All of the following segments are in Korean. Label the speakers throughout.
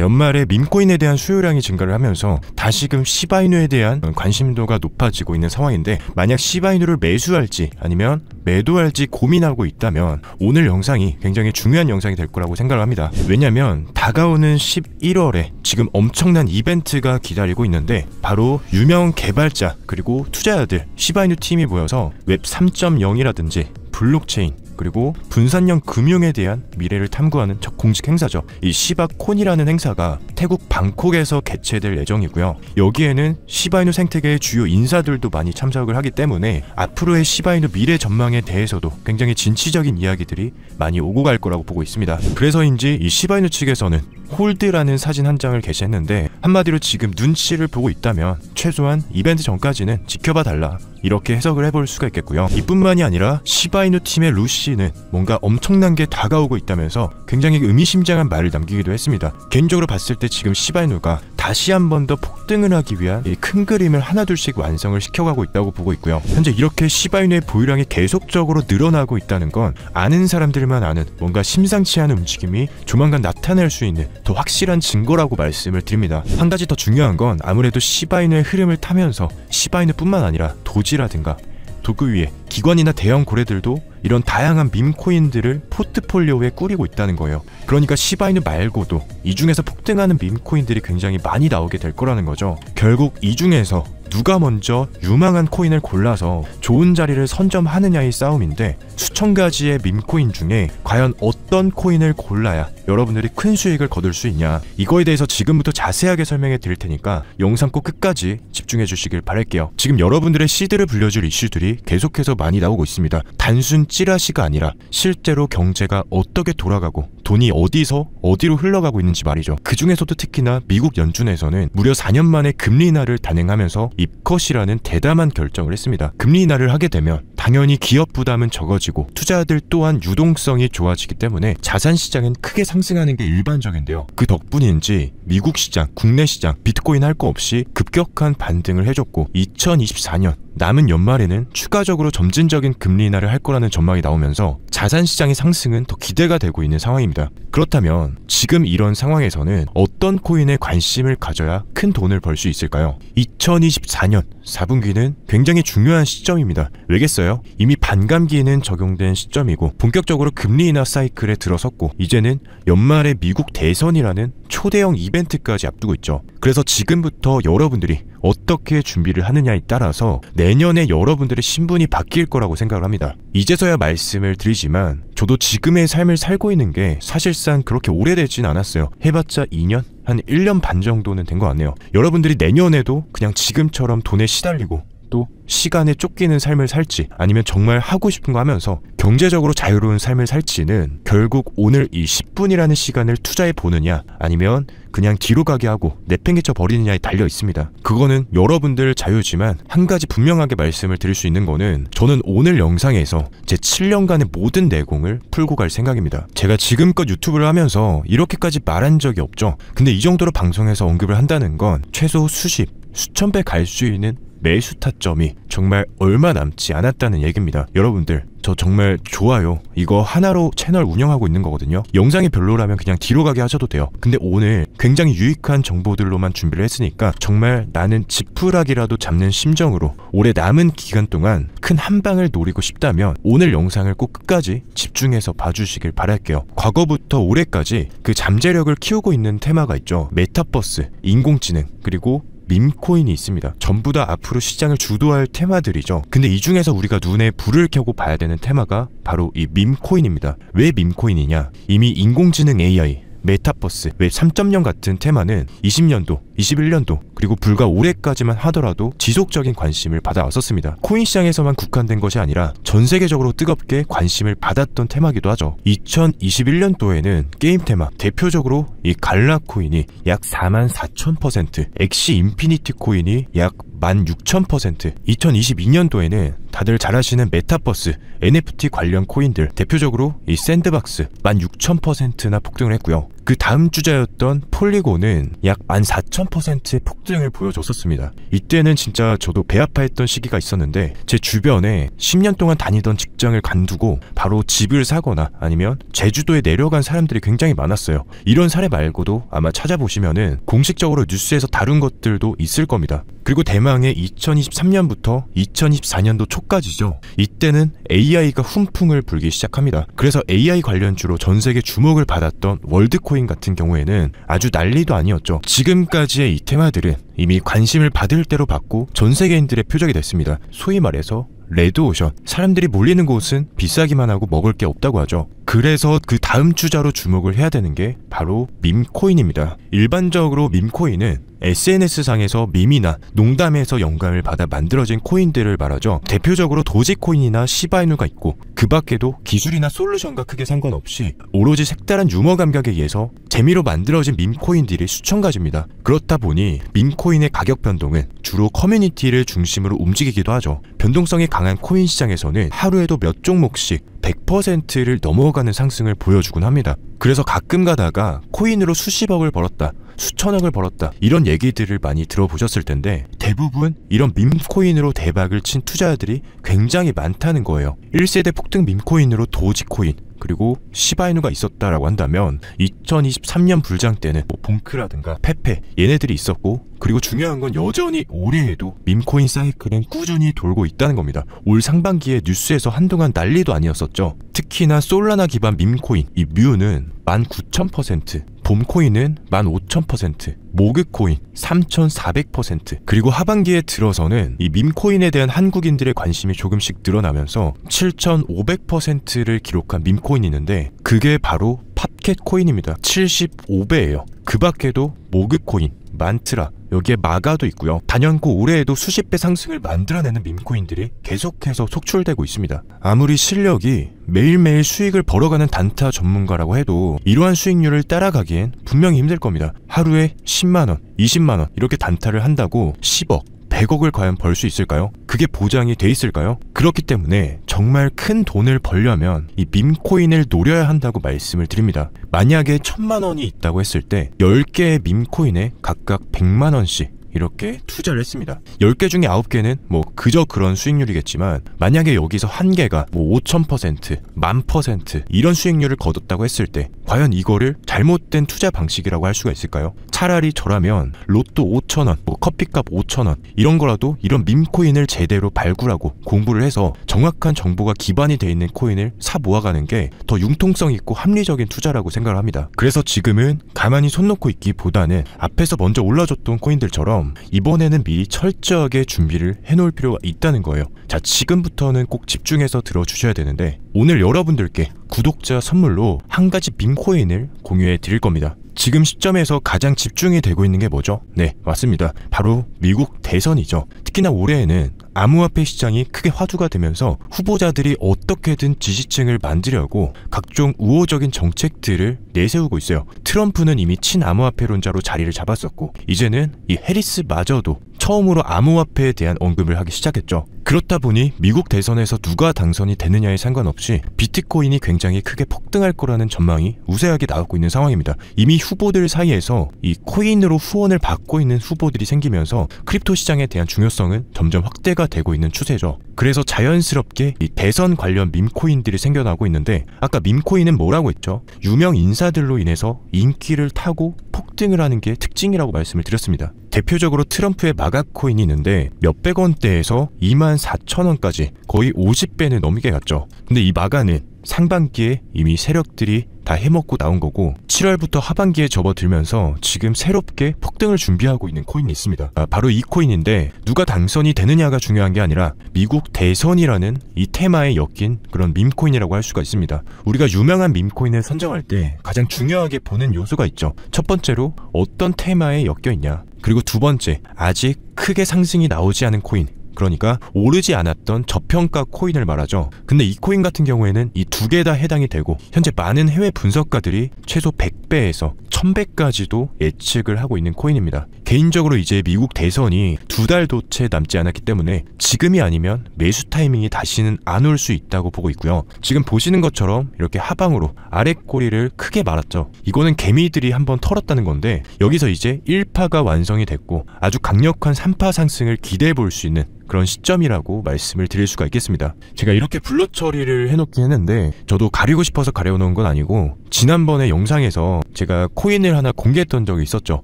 Speaker 1: 연말에 민코인에 대한 수요량이 증가를 하면서 다시금 시바이누에 대한 관심도가 높아지고 있는 상황인데 만약 시바이누를 매수할지 아니면 매도할지 고민하고 있다면 오늘 영상이 굉장히 중요한 영상이 될 거라고 생각을 합니다. 왜냐면 다가오는 11월에 지금 엄청난 이벤트가 기다리고 있는데 바로 유명 개발자 그리고 투자자들 시바이누 팀이 모여서 웹 3.0이라든지 블록체인 그리고 분산형 금융에 대한 미래를 탐구하는 첫 공식 행사죠. 이 시바콘이라는 행사가 태국 방콕에서 개최될 예정이고요. 여기에는 시바이누 생태계의 주요 인사들도 많이 참석을 하기 때문에 앞으로의 시바이누 미래 전망에 대해서도 굉장히 진취적인 이야기들이 많이 오고 갈 거라고 보고 있습니다. 그래서인지 이 시바이누 측에서는 홀드라는 사진 한 장을 게시했는데 한마디로 지금 눈치를 보고 있다면 최소한 이벤트 전까지는 지켜봐 달라 이렇게 해석을 해볼 수가 있겠고요. 이뿐만이 아니라 시바이누 팀의 루시는 뭔가 엄청난 게 다가오고 있다면서 굉장히 의미심장한 말을 남기기도 했습니다. 개인적으로 봤을 때 지금 시바이누가 다시 한 번 더 폭등을 하기 위한 이큰 그림을 하나둘씩 완성을 시켜가고 있다고 보고 있고요. 현재 이렇게 시바인의 보유량이 계속적으로 늘어나고 있다는 건 아는 사람들만 아는 뭔가 심상치 않은 움직임이 조만간 나타날 수 있는 더 확실한 증거라고 말씀을 드립니다. 한 가지 더 중요한 건 아무래도 시바인의 흐름을 타면서 시바인의뿐만 아니라 도지라든가 도쿄 위에 기관이나 대형 고래들도 이런 다양한 밈코인들을 포트폴리오에 꾸리고 있다는 거예요. 그러니까 시바이누 말고도 이 중에서 폭등하는 밈코인들이 굉장히 많이 나오게 될 거라는 거죠. 결국 이 중에서 누가 먼저 유망한 코인을 골라서 좋은 자리를 선점하느냐의 싸움인데 수천 가지의 밈코인 중에 과연 어떤 코인을 골라야 여러분들이 큰 수익을 거둘 수 있냐 이거에 대해서 지금부터 자세하게 설명해 드릴 테니까 영상 꼭 끝까지 집중해 주시길 바랄게요 지금 여러분들의 시드를 불려줄 이슈들이 계속해서 많이 나오고 있습니다 단순 찌라시가 아니라 실제로 경제가 어떻게 돌아가고 돈이 어디서 어디로 흘러가고 있는지 말이죠 그 중에서도 특히나 미국 연준에서는 무려 4년 만에 금리 인하를 단행하면서 입컷이라는 대담한 결정을 했습니다. 금리 인하를 하게 되면 당연히 기업 부담은 적어지고 투자들 또한 유동성이 좋아지기 때문에 자산 시장은 크게 상승하는 게 일반적인데요. 그 덕분인지 미국 시장, 국내 시장, 비트코인 할 거 없이 급격한 반등을 해줬고 2024년 남은 연말에는 추가적으로 점진적인 금리 인하를 할 거라는 전망이 나오면서 자산 시장의 상승은 더 기대가 되고 있는 상황입니다. 그렇다면 지금 이런 상황에서는 어떤 코인에 관심을 가져야 큰 돈을 벌 수 있을까요? 2024년 4분기는 굉장히 중요한 시점입니다. 왜겠어요? 이미 반감기에는 적용된 시점이고 본격적으로 금리 인하 사이클에 들어섰고 이제는 연말에 미국 대선이라는 초대형 이벤트까지 앞두고 있죠. 그래서 지금부터 여러분들이 어떻게 준비를 하느냐에 따라서 내년에 여러분들의 신분이 바뀔 거라고 생각을 합니다. 이제서야 말씀을 드리지만 저도 지금의 삶을 살고 있는 게 사실상 그렇게 오래되진 않았어요. 해봤자 2년? 한 1년 반 정도는 된것 같네요. 여러분들이 내년에도 그냥 지금처럼 돈에 시달리고 또 시간에 쫓기는 삶을 살지 아니면 정말 하고 싶은 거 하면서 경제적으로 자유로운 삶을 살지는 결국 오늘 이 10분이라는 시간을 투자해 보느냐 아니면 그냥 뒤로 가게 하고 내팽개쳐 버리느냐에 달려 있습니다. 그거는 여러분들 자유지만 한 가지 분명하게 말씀을 드릴 수 있는 거는 저는 오늘 영상에서 제 7년간의 모든 내공을 풀고 갈 생각입니다. 제가 지금껏 유튜브를 하면서 이렇게까지 말한 적이 없죠. 근데 이 정도로 방송에서 언급을 한다는 건 최소 수십 수천 배 갈 수 있는 매수 타점이 정말 얼마 남지 않았다는 얘기입니다. 여러분들 저 정말 좋아요. 이거 하나로 채널 운영하고 있는 거거든요. 영상이 별로라면 그냥 뒤로 가게 하셔도 돼요. 근데 오늘 굉장히 유익한 정보들로만 준비를 했으니까 정말 나는 지푸라기라도 잡는 심정으로 올해 남은 기간 동안 큰 한방을 노리고 싶다면 오늘 영상을 꼭 끝까지 집중해서 봐주시길 바랄게요. 과거부터 올해까지 그 잠재력을 키우고 있는 테마가 있죠. 메타버스, 인공지능, 그리고 밈코인이 있습니다. 전부 다 앞으로 시장을 주도할 테마들이죠. 근데 이 중에서 우리가 눈에 불을 켜고 봐야 되는 테마가 바로 이 밈코인입니다. 왜 밈코인이냐? 이미 인공지능 AI, 메타버스, 웹 3.0 같은 테마는 20년도, 21년도, 그리고 불과 올해까지만 하더라도 지속적인 관심을 받아왔었습니다. 코인 시장에서만 국한된 것이 아니라 전 세계적으로 뜨겁게 관심을 받았던 테마기도 하죠. 2021년도에는 게임 테마, 대표적으로 이 갈라 코인이 약 4만 4천 퍼센트, 엑시 인피니티 코인이 약16,000% 2022년도에는 다들 잘 아시는 메타버스, NFT 관련 코인들 대표적으로 이 샌드박스 16,000%나 폭등을 했고요. 그 다음 주자였던 폴리곤은 약 14,000%의 폭등을 보여줬었습니다. 이때는 진짜 저도 배아파했던 시기가 있었는데 제 주변에 10년 동안 다니던 직장을 간두고 바로 집을 사거나 아니면 제주도에 내려간 사람들이 굉장히 많았어요. 이런 사례 말고도 아마 찾아보시면은 공식적으로 뉴스에서 다룬 것들도 있을 겁니다. 그리고 대망의 2023년부터 2024년도 초까지죠. 이때는 AI가 훈풍을 불기 시작합니다. 그래서 AI 관련주로 전 세계 주목을 받았던 월드코인 같은 경우에는 아주 난리도 아니었죠. 지금까지의 이 테마들은 이미 관심을 받을 대로 받고 전 세계인들의 표적이 됐습니다. 소위 말해서 레드오션. 사람들이 몰리는 곳은 비싸기만 하고 먹을 게 없다고 하죠. 그래서 그 다음 주자로 주목을 해야 되는 게 바로 밈코인입니다. 일반적으로 밈코인은 SNS상에서 밈이나 농담에서 영감을 받아 만들어진 코인들을 말하죠. 대표적으로 도지코인이나 시바이누가 있고 그 밖에도 기술이나 솔루션과 크게 상관없이 오로지 색다른 유머 감각에 의해서 재미로 만들어진 밈코인들이 수천 가지입니다. 그렇다 보니 밈코인의 가격 변동은 주로 커뮤니티를 중심으로 움직이기도 하죠. 변동성이 강한 코인 시장에서는 하루에도 몇 종목씩 100%를 넘어가는 상승을 보여주곤 합니다. 그래서 가끔 가다가 코인으로 수십억을 벌었다. 수천억을 벌었다. 이런 얘기들을 많이 들어보셨을 텐데 대부분 이런 밈코인으로 대박을 친 투자자들이 굉장히 많다는 거예요. 1세대 폭등 밈코인으로 도지코인, 그리고 시바이누가 있었다라고 한다면 2023년 불장 때는 뭐 봉크라든가 페페 얘네들이 있었고 그리고 중요한 건 여전히 올해에도 밈코인 사이클은 꾸준히 돌고 있다는 겁니다. 올 상반기에 뉴스에서 한동안 난리도 아니었었죠. 특히나 솔라나 기반 밈코인 이 뮤는 19,000% 봄코인은 15,000%, 모그코인 3,400%, 그리고 하반기에 들어서는 이 밈코인에 대한 한국인들의 관심이 조금씩 늘어나면서 7,500%를 기록한 밈코인이 있는데 그게 바로 팝캣 코인입니다. 75배예요. 그 밖에도 모그코인, 만트라, 여기에 마가도 있고요. 단연코 올해에도 수십 배 상승을 만들어내는 민코인들이 계속해서 속출되고 있습니다. 아무리 실력이 매일매일 수익을 벌어가는 단타 전문가라고 해도 이러한 수익률을 따라가기엔 분명히 힘들 겁니다. 하루에 10만원, 20만원 이렇게 단타를 한다고 10억, 100억을 과연 벌 수 있을까요? 그게 보장이 돼 있을까요? 그렇기 때문에 정말 큰 돈을 벌려면 이 밈코인을 노려야 한다고 말씀을 드립니다. 만약에 천만 원이 있다고 했을 때 10개의 밈코인에 각각 100만 원씩 이렇게 투자를 했습니다. 10개 중에 9개는 뭐 그저 그런 수익률이겠지만 만약에 여기서 한 개가 뭐 5000%, 1000% 이런 수익률을 거뒀다고 했을 때 과연 이거를 잘못된 투자 방식이라고 할 수가 있을까요? 차라리 저라면 로또 5천원, 뭐 커피값 5천원 이런 거라도 이런 밈코인을 제대로 발굴하고 공부를 해서 정확한 정보가 기반이 돼 있는 코인을 사 모아가는 게 더 융통성 있고 합리적인 투자라고 생각을 합니다. 그래서 지금은 가만히 손 놓고 있기보다는 앞에서 먼저 올라줬던 코인들처럼 이번에는 미리 철저하게 준비를 해놓을 필요가 있다는 거예요. 자, 지금부터는 꼭 집중해서 들어주셔야 되는데 오늘 여러분들께 구독자 선물로 한 가지 빔코인을 공유해 드릴 겁니다. 지금 시점에서 가장 집중이 되고 있는 게 뭐죠? 네, 맞습니다. 바로 미국 대선이죠. 특히나 올해에는 암호화폐 시장이 크게 화두가 되면서 후보자들이 어떻게든 지지층을 만들려고 각종 우호적인 정책들을 내세우고 있어요. 트럼프는 이미 친암호화폐론자로 자리를 잡았었고 이제는 이 해리스마저도 처음으로 암호화폐에 대한 언급을 하기 시작했죠. 그렇다 보니 미국 대선에서 누가 당선이 되느냐에 상관없이 비트코인이 굉장히 크게 폭등할 거라는 전망이 우세하게 나오고 있는 상황입니다. 이미 후보들 사이에서 이 코인으로 후원을 받고 있는 후보들이 생기면서 크립토 시장에 대한 중요성은 점점 확대가 되고 있는 추세죠. 그래서 자연스럽게 이 대선 관련 밈코인들이 생겨나고 있는데 아까 밈코인은 뭐라고 했죠? 유명 인사들로 인해서 인기를 타고 폭등을 하는 게 특징이라고 말씀을 드렸습니다. 대표적으로 트럼프의 마가코인이 있는데 몇백 원대에서 2만 4천 원까지 거의 50배는 넘게 갔죠. 근데 이 마가는 상반기에 이미 세력들이 다 해먹고 나온 거고 7월부터 하반기에 접어들면서 지금 새롭게 폭등을 준비하고 있는 코인이 있습니다. 아, 바로 이 코인인데 누가 당선이 되느냐가 중요한 게 아니라 미국 대선이라는 이 테마에 엮인 그런 밈코인이라고 할 수가 있습니다. 우리가 유명한 밈코인을 선정할 때 가장 중요하게 보는 요소가 있죠. 첫 번째로 어떤 테마에 엮여 있냐. 그리고 두 번째, 아직 크게 상승이 나오지 않은 코인, 그러니까 오르지 않았던 저평가 코인을 말하죠. 근데 이 코인 같은 경우에는 이 두 개 다 해당이 되고 현재 많은 해외 분석가들이 최소 100배에서 1000배까지도 예측을 하고 있는 코인입니다. 개인적으로 이제 미국 대선이 두 달도 채 남지 않았기 때문에 지금이 아니면 매수 타이밍이 다시는 안 올 수 있다고 보고 있고요. 지금 보시는 것처럼 이렇게 하방으로 아래 꼬리를 크게 말았죠. 이거는 개미들이 한번 털었다는 건데 여기서 이제 1파가 완성이 됐고 아주 강력한 3파 상승을 기대해 볼 수 있는 그런 시점이라고 말씀을 드릴 수가 있겠습니다. 제가 이렇게 블루 처리를 해놓긴 했는데 저도 가리고 싶어서 가려놓은 건 아니고 지난번에 영상에서 제가 코인을 하나 공개했던 적이 있었죠.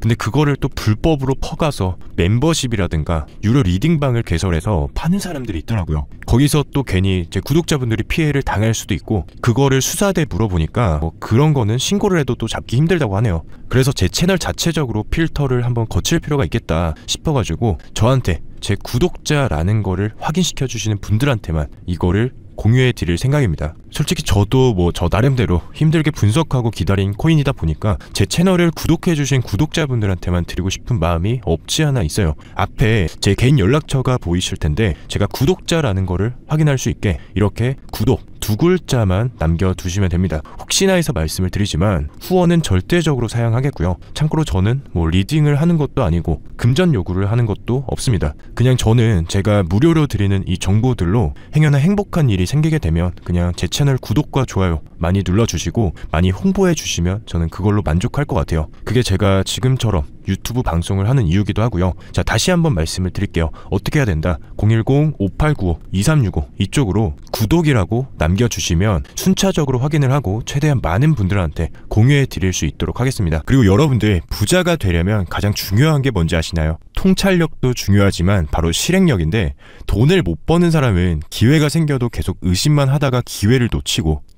Speaker 1: 근데 그거를 또불 불법으로 퍼가서 멤버십이라든가 유료 리딩방을 개설해서 파는 사람들이 있더라고요. 거기서 또 괜히 제 구독자분들이 피해를 당할 수도 있고 그거를 수사대 물어보니까 뭐 그런 거는 신고를 해도 또 잡기 힘들다고 하네요. 그래서 제 채널 자체적으로 필터를 한번 거칠 필요가 있겠다 싶어가지고 저한테 제 구독자라는 거를 확인시켜 주시는 분들한테만 이거를 공유해 드릴 생각입니다. 솔직히 저도 뭐 저 나름대로 힘들게 분석하고 기다린 코인이다 보니까 제 채널을 구독해 주신 구독자분들한테만 드리고 싶은 마음이 없지 않아 있어요. 앞에 제 개인 연락처가 보이실 텐데 제가 구독자라는 거를 확인할 수 있게 이렇게 구독 두 글자만 남겨두시면 됩니다. 혹시나 해서 말씀을 드리지만 후원은 절대적으로 사양하겠고요. 참고로 저는 뭐 리딩을 하는 것도 아니고 금전 요구를 하는 것도 없습니다. 그냥 저는 제가 무료로 드리는 이 정보들로 행여나 행복한 일이 생기게 되면 그냥 제 채널 구독과 좋아요 많이 눌러주시고 많이 홍보해 주시면 저는 그걸로 만족할 것 같아요. 그게 제가 지금처럼 유튜브 방송을 하는 이유기도 하고요. 자, 다시 한번 말씀을 드릴게요. 어떻게 해야 된다? 010-5895-2365 이쪽으로 구독이라고 남겨주시면 순차적으로 확인을 하고 최대한 많은 분들한테 공유해 드릴 수 있도록 하겠습니다. 그리고 여러분들 부자가 되려면 가장 중요한 게 뭔지 아시나요? 통찰력도 중요하지만 바로 실행력인데 돈을 못 버는 사람은 기회가 생겨도 계속 의심만 하다가 기회를 놓치고